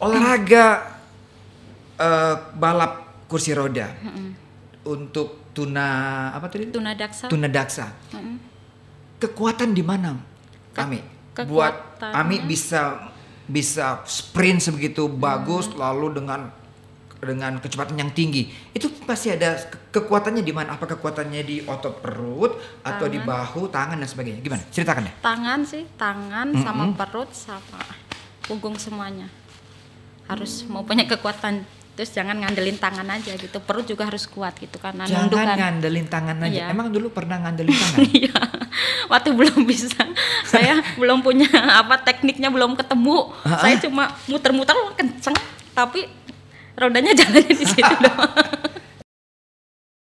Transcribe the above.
olahraga uh, balap kursi roda hmm. untuk tuna apa tadi tuna daksa tuna daksa hmm. kekuatan di mana kami Ke buat kami bisa bisa sprint sebegitu bagus lalu dengan dengan kecepatan yang tinggi itu pasti ada kekuatannya di mana apa kekuatannya di otot perut tangan. atau di bahu tangan dan sebagainya gimana ceritakan ya tangan sih tangan mm -hmm. sama perut sama punggung semuanya harus mau punya kekuatan terus jangan ngandelin tangan aja gitu perut juga harus kuat gitu karena jangan nundukan. ngandelin tangan aja iya. emang dulu pernah ngandelin tangan iya waktu belum bisa saya belum punya apa tekniknya belum ketemu saya cuma muter-muter kenceng tapi rodanya jalannya di situ doang